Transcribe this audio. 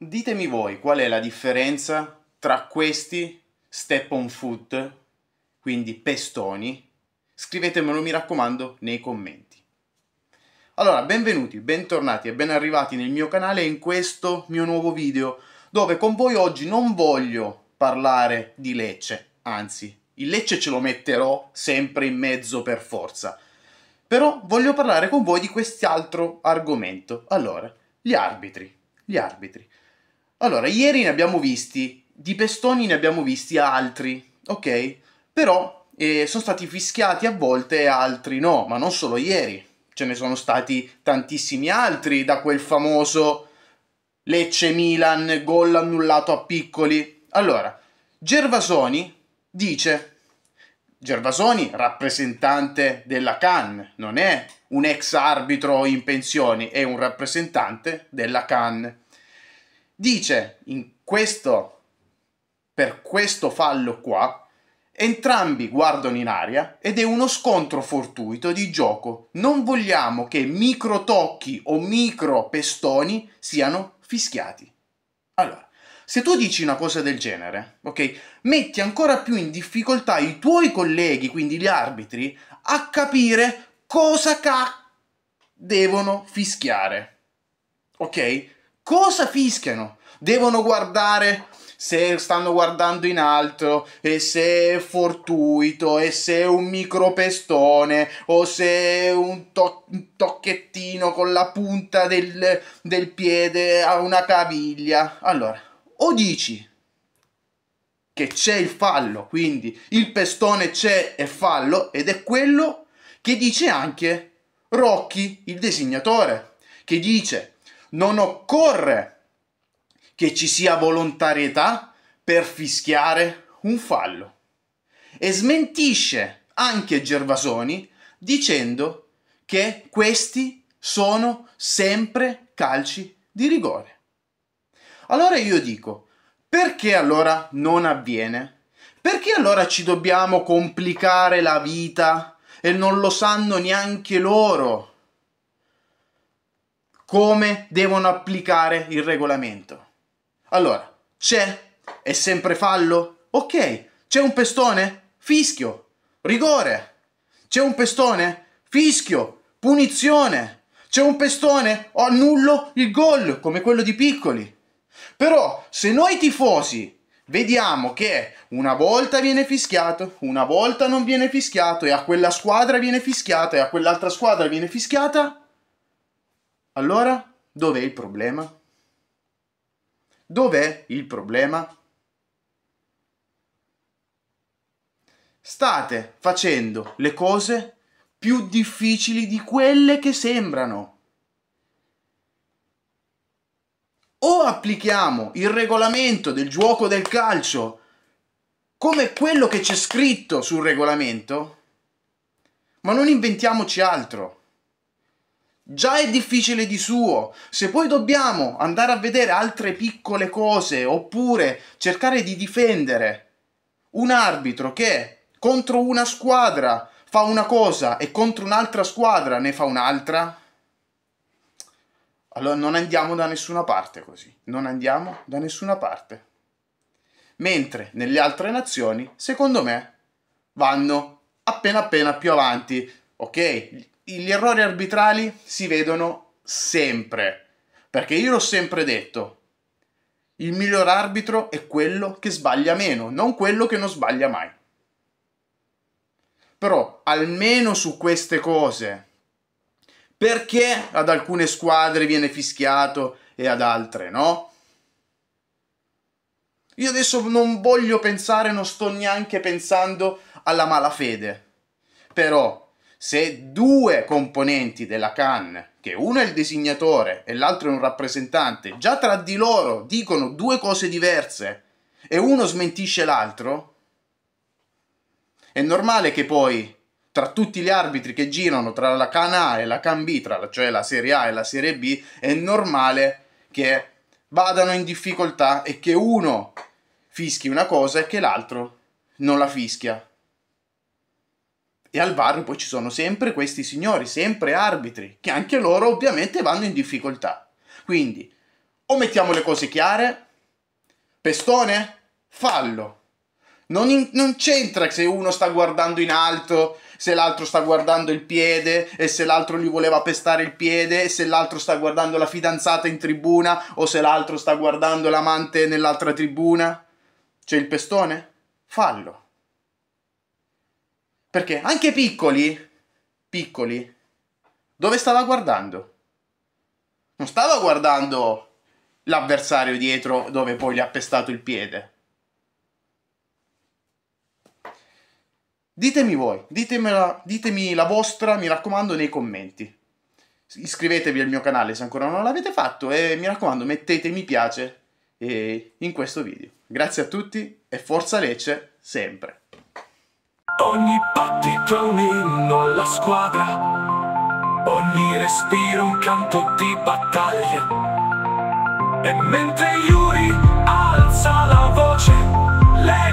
Ditemi voi qual è la differenza tra questi step on foot, quindi pestoni. Scrivetemelo, mi raccomando, nei commenti. Allora, benvenuti, bentornati e ben arrivati nel mio canale in questo mio nuovo video, dove con voi oggi non voglio parlare di Lecce, anzi, il Lecce ce lo metterò sempre in mezzo per forza. Però voglio parlare con voi di quest'altro argomento. Allora, gli arbitri, gli arbitri. Allora, ieri ne abbiamo visti, di pestoni ne abbiamo visti altri, ok? Però eh, sono stati fischiati a volte altri no, ma non solo ieri. Ce ne sono stati tantissimi altri da quel famoso Lecce-Milan, gol annullato a piccoli. Allora, Gervasoni dice Gervasoni, rappresentante della CAN, non è un ex arbitro in pensione, è un rappresentante della CAN dice in questo, per questo fallo qua, entrambi guardano in aria ed è uno scontro fortuito di gioco. Non vogliamo che micro tocchi o micro pestoni siano fischiati. Allora, se tu dici una cosa del genere, ok, metti ancora più in difficoltà i tuoi colleghi, quindi gli arbitri, a capire cosa ca devono fischiare. Ok? cosa fischiano? Devono guardare se stanno guardando in alto e se è fortuito e se è un micropestone o se è un, to un tocchettino con la punta del, del piede a una caviglia. Allora, o dici che c'è il fallo, quindi il pestone c'è e fallo ed è quello che dice anche Rocky, il disegnatore, che dice non occorre che ci sia volontarietà per fischiare un fallo. E smentisce anche Gervasoni dicendo che questi sono sempre calci di rigore. Allora io dico, perché allora non avviene? Perché allora ci dobbiamo complicare la vita e non lo sanno neanche loro come devono applicare il regolamento. Allora, c'è? È sempre fallo? Ok. C'è un pestone? Fischio. Rigore. C'è un pestone? Fischio. Punizione. C'è un pestone? O annullo il gol, come quello di Piccoli. Però, se noi tifosi vediamo che una volta viene fischiato, una volta non viene fischiato, e a quella squadra viene fischiata, e a quell'altra squadra viene fischiata, allora, dov'è il problema? Dov'è il problema? State facendo le cose più difficili di quelle che sembrano. O applichiamo il regolamento del gioco del calcio come quello che c'è scritto sul regolamento, ma non inventiamoci altro già è difficile di suo. Se poi dobbiamo andare a vedere altre piccole cose oppure cercare di difendere un arbitro che contro una squadra fa una cosa e contro un'altra squadra ne fa un'altra, allora non andiamo da nessuna parte così, non andiamo da nessuna parte. Mentre nelle altre nazioni, secondo me, vanno appena appena più avanti. Ok, gli errori arbitrali si vedono sempre, perché io l'ho sempre detto, il miglior arbitro è quello che sbaglia meno, non quello che non sbaglia mai. Però almeno su queste cose, perché ad alcune squadre viene fischiato e ad altre no? Io adesso non voglio pensare, non sto neanche pensando alla malafede, però se due componenti della CAN, che uno è il designatore e l'altro è un rappresentante, già tra di loro dicono due cose diverse e uno smentisce l'altro, è normale che poi tra tutti gli arbitri che girano tra la CAN A e la CAN B, la, cioè la Serie A e la Serie B, è normale che vadano in difficoltà e che uno fischi una cosa e che l'altro non la fischia. E al VAR poi ci sono sempre questi signori, sempre arbitri, che anche loro ovviamente vanno in difficoltà. Quindi, o mettiamo le cose chiare, pestone, fallo. Non, non c'entra se uno sta guardando in alto, se l'altro sta guardando il piede, e se l'altro gli voleva pestare il piede, e se l'altro sta guardando la fidanzata in tribuna, o se l'altro sta guardando l'amante nell'altra tribuna. C'è il pestone? Fallo. Perché anche piccoli, piccoli, dove stava guardando? Non stava guardando l'avversario dietro dove poi gli ha pestato il piede. Ditemi voi, ditemela, ditemi la vostra, mi raccomando, nei commenti. Iscrivetevi al mio canale se ancora non l'avete fatto e mi raccomando mettete mi piace eh, in questo video. Grazie a tutti e forza Lecce sempre! Ogni battito è un inno alla squadra Ogni respiro un canto di battaglia E mentre Yuri alza la voce Lei